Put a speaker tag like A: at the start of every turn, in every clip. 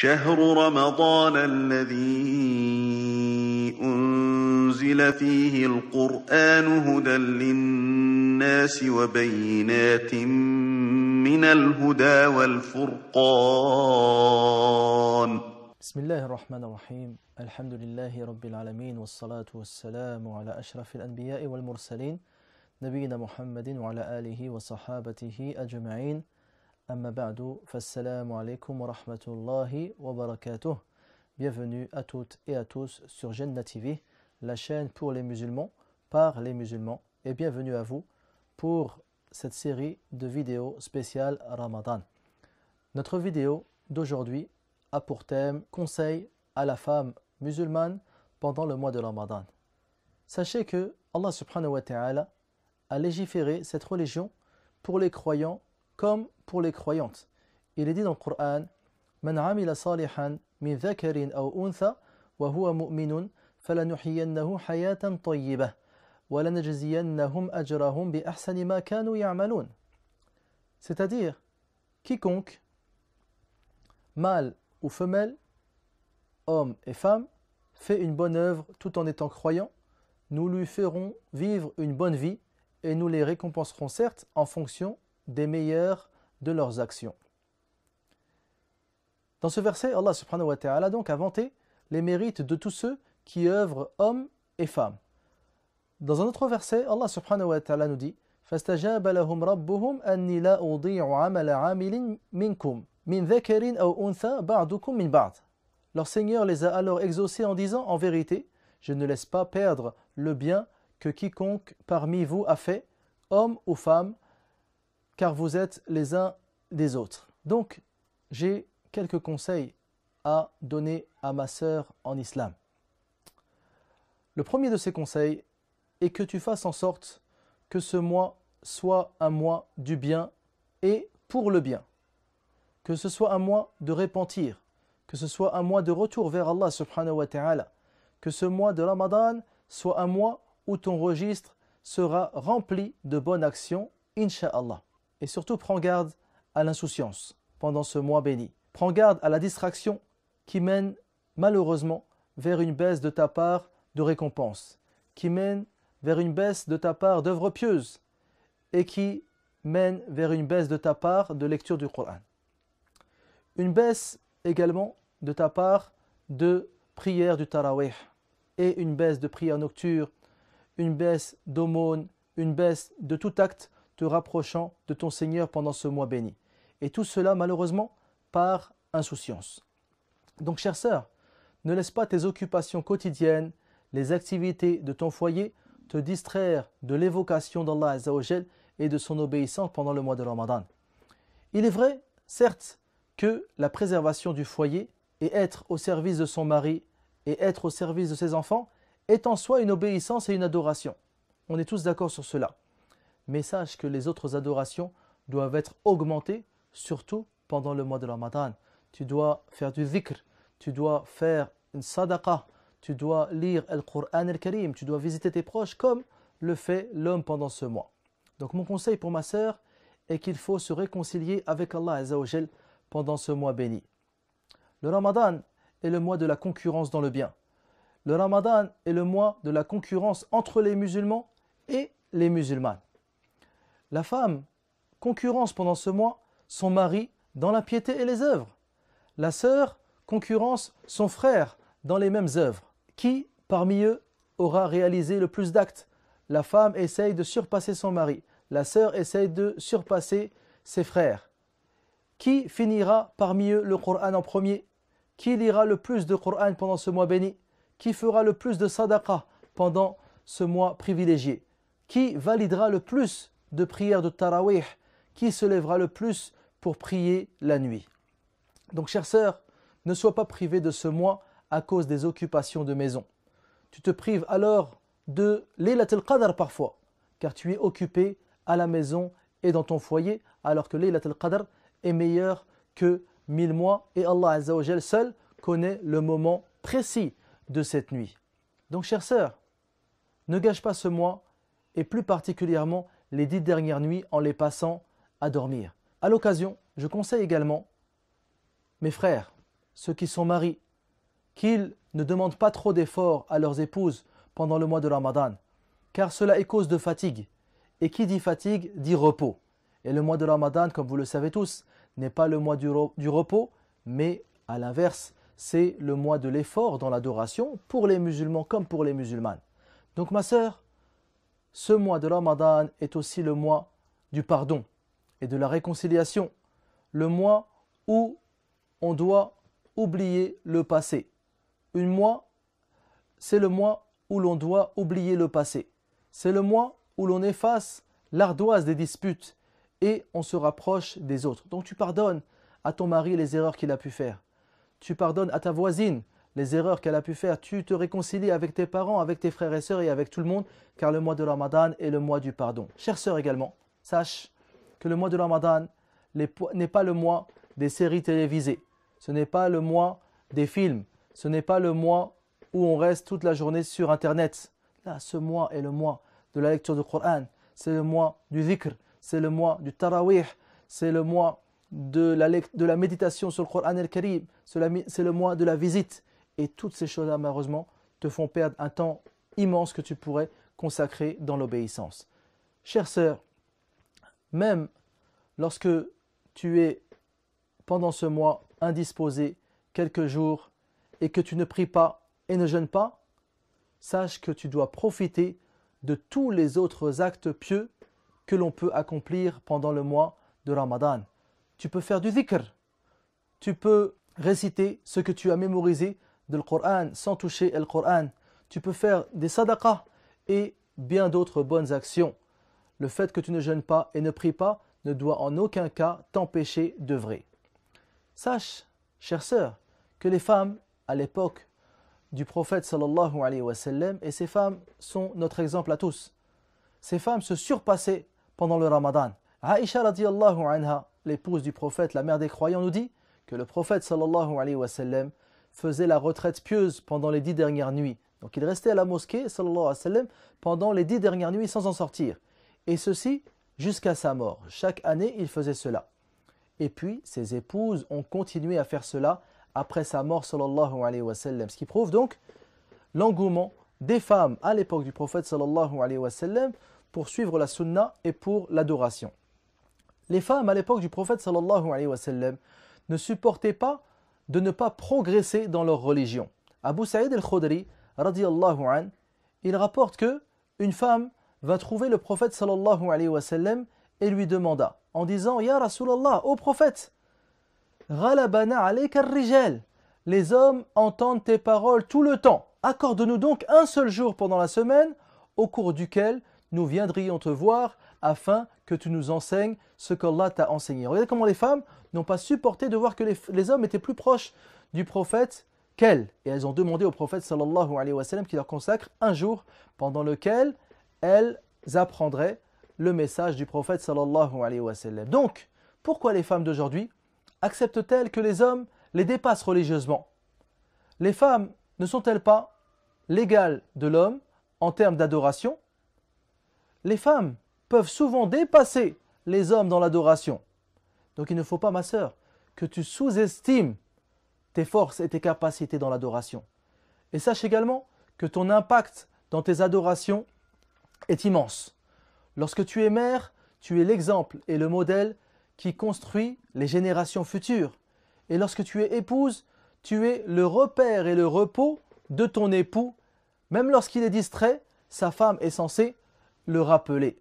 A: شهر رمضان الذي أنزل فيه القرآن هدى للناس وبينات من الهدى والفرقان بسم الله الرحمن الرحيم الحمد لله رب العالمين والصلاة والسلام على أشرف الأنبياء والمرسلين نبينا محمد وعلى آله وصحابته أجمعين Bienvenue à toutes et à tous sur Jannah TV, la chaîne pour les musulmans, par les musulmans. Et bienvenue à vous pour cette série de vidéos spéciales Ramadan. Notre vidéo d'aujourd'hui a pour thème Conseil à la femme musulmane pendant le mois de Ramadan. Sachez que Allah subhanahu wa ta'ala a légiféré cette religion pour les croyants comme pour les croyantes. Il est dit dans le Coran C'est-à-dire, quiconque, mâle ou femelle, homme et femme, fait une bonne œuvre tout en étant croyant, nous lui ferons vivre une bonne vie et nous les récompenserons certes en fonction des meilleurs de leurs actions. Dans ce verset, Allah subhanahu wa ta'ala donc inventé les mérites de tous ceux qui œuvrent hommes et femmes. Dans un autre verset, Allah subhanahu wa ta'ala nous dit Leur Seigneur les a alors exaucés en disant En vérité, je ne laisse pas perdre le bien que quiconque parmi vous a fait, homme ou femme, car vous êtes les uns des autres. Donc, j'ai quelques conseils à donner à ma sœur en islam. Le premier de ces conseils est que tu fasses en sorte que ce mois soit un mois du bien et pour le bien. Que ce soit un mois de repentir, que ce soit un mois de retour vers Allah subhanahu wa ta'ala, que ce mois de Ramadan soit un mois où ton registre sera rempli de bonnes actions, insha'Allah. Et surtout, prends garde à l'insouciance pendant ce mois béni. Prends garde à la distraction qui mène malheureusement vers une baisse de ta part de récompense, qui mène vers une baisse de ta part d'œuvres pieuses et qui mène vers une baisse de ta part de lecture du Coran. Une baisse également de ta part de prière du Tarawih et une baisse de prière nocturne, une baisse d'aumône, une baisse de tout acte te rapprochant de ton Seigneur pendant ce mois béni. Et tout cela, malheureusement, par insouciance. Donc, chère sœur, ne laisse pas tes occupations quotidiennes, les activités de ton foyer, te distraire de l'évocation d'Allah Azzawajal et de son obéissance pendant le mois de Ramadan. Il est vrai, certes, que la préservation du foyer et être au service de son mari et être au service de ses enfants est en soi une obéissance et une adoration. On est tous d'accord sur cela. Message que les autres adorations doivent être augmentées, surtout pendant le mois de Ramadan. Tu dois faire du zikr, tu dois faire une sadaqa, tu dois lire le Qur'an al-Karim, tu dois visiter tes proches comme le fait l'homme pendant ce mois. Donc mon conseil pour ma sœur est qu'il faut se réconcilier avec Allah Azzawajal pendant ce mois béni. Le Ramadan est le mois de la concurrence dans le bien. Le Ramadan est le mois de la concurrence entre les musulmans et les musulmanes. La femme concurrence pendant ce mois son mari dans la piété et les œuvres. La sœur concurrence son frère dans les mêmes œuvres. Qui parmi eux aura réalisé le plus d'actes La femme essaye de surpasser son mari. La sœur essaye de surpasser ses frères. Qui finira parmi eux le Coran en premier Qui lira le plus de Coran pendant ce mois béni Qui fera le plus de sadaqa pendant ce mois privilégié Qui validera le plus de prière de taraweeh, Qui se lèvera le plus pour prier la nuit Donc, chère sœur, ne sois pas privée de ce mois à cause des occupations de maison. Tu te prives alors de Laylat al-Qadr parfois, car tu es occupée à la maison et dans ton foyer, alors que Laylat al-Qadr est meilleur que mille mois et Allah Azzawajal seul connaît le moment précis de cette nuit. Donc, chère sœur, ne gâche pas ce mois et plus particulièrement les dix dernières nuits en les passant à dormir. À l'occasion, je conseille également mes frères, ceux qui sont maris, qu'ils ne demandent pas trop d'efforts à leurs épouses pendant le mois de Ramadan, car cela est cause de fatigue. Et qui dit fatigue dit repos. Et le mois de Ramadan, comme vous le savez tous, n'est pas le mois du, du repos, mais à l'inverse, c'est le mois de l'effort dans l'adoration pour les musulmans comme pour les musulmanes. Donc ma sœur, ce mois de Ramadan est aussi le mois du pardon et de la réconciliation, le mois où on doit oublier le passé. Une mois, c'est le mois où l'on doit oublier le passé. C'est le mois où l'on efface l'ardoise des disputes et on se rapproche des autres. Donc tu pardonnes à ton mari les erreurs qu'il a pu faire. Tu pardonnes à ta voisine les erreurs qu'elle a pu faire. Tu te réconcilies avec tes parents, avec tes frères et sœurs et avec tout le monde, car le mois de Ramadan est le mois du pardon. Chères sœurs également, sache que le mois de Ramadan n'est pas le mois des séries télévisées, ce n'est pas le mois des films, ce n'est pas le mois où on reste toute la journée sur Internet. Là, ce mois est le mois de la lecture du Coran, c'est le mois du dhikr, c'est le mois du tarawih, c'est le mois de la, de la méditation sur le Coran al-Karim, c'est le mois de la visite, et toutes ces choses-là, malheureusement, te font perdre un temps immense que tu pourrais consacrer dans l'obéissance. Chère sœur, même lorsque tu es pendant ce mois indisposé quelques jours et que tu ne pries pas et ne jeûnes pas, sache que tu dois profiter de tous les autres actes pieux que l'on peut accomplir pendant le mois de Ramadan. Tu peux faire du zikr, tu peux réciter ce que tu as mémorisé de Coran sans toucher le Coran. Tu peux faire des sadaqas et bien d'autres bonnes actions. Le fait que tu ne jeûnes pas et ne pries pas ne doit en aucun cas t'empêcher d'œuvrer. Sache, chère sœur, que les femmes, à l'époque du prophète et ces femmes sont notre exemple à tous. Ces femmes se surpassaient pendant le ramadan. Aïcha radiallahu anha, l'épouse du prophète, la mère des croyants, nous dit que le prophète sallallahu alayhi wa faisait la retraite pieuse pendant les dix dernières nuits. Donc il restait à la mosquée pendant les dix dernières nuits sans en sortir. Et ceci jusqu'à sa mort. Chaque année, il faisait cela. Et puis, ses épouses ont continué à faire cela après sa mort sallallahu Ce qui prouve donc l'engouement des femmes à l'époque du prophète sallallahu pour suivre la sunna et pour l'adoration. Les femmes à l'époque du prophète sallallahu ne supportaient pas de ne pas progresser dans leur religion. Abu Saïd al-Khudri, il rapporte que une femme va trouver le prophète sallallahu et lui demanda en disant Ya Rasulallah, ô prophète, les hommes entendent tes paroles tout le temps. Accorde-nous donc un seul jour pendant la semaine au cours duquel nous viendrions te voir afin que tu nous enseignes ce qu'Allah t'a enseigné. Regardez comment les femmes n'ont pas supporté de voir que les, hommes étaient plus proches du prophète qu'elles. Et elles ont demandé au prophète sallallahu alayhi wa sallam qu'il leur consacre un jour pendant lequel elles apprendraient le message du prophète sallallahu alayhi wa sallam. Donc, pourquoi les femmes d'aujourd'hui acceptent-elles que les hommes les dépassent religieusement Les femmes ne sont-elles pas l'égale de l'homme en termes d'adoration Les femmes peuvent souvent dépasser les hommes dans l'adoration. Donc il ne faut pas, ma sœur, que tu sous-estimes tes forces et tes capacités dans l'adoration. Et sache également que ton impact dans tes adorations est immense. Lorsque tu es mère, tu es l'exemple et le modèle qui construit les générations futures. Et lorsque tu es épouse, tu es le repère et le repos de ton époux. Même lorsqu'il est distrait, sa femme est censée le rappeler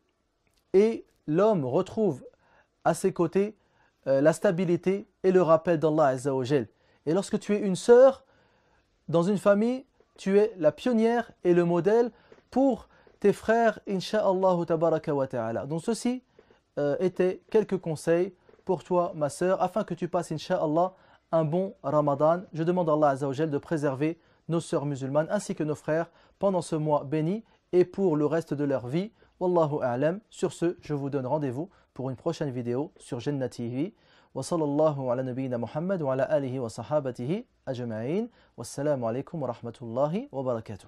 A: et l'homme retrouve à ses côtés euh, la stabilité et le rappel d'Allah Et lorsque tu es une sœur dans une famille, tu es la pionnière et le modèle pour tes frères, Inch'Allah Allah, wa Donc ceci euh, était quelques conseils pour toi, ma sœur, afin que tu passes, Inch'Allah, un bon Ramadan. Je demande à Allah Azzawajal de préserver nos sœurs musulmanes ainsi que nos frères pendant ce mois béni et pour le reste de leur vie. Wallahu a'lam. Sur ce, je vous donne rendez-vous pour une prochaine vidéo sur Jannat Wa sallallahu ala nabiyyina Muhammad wa ala alihi wa sahabatihi ajma'in. Wassalamu alaikum wa rahmatullahi wa barakatuh.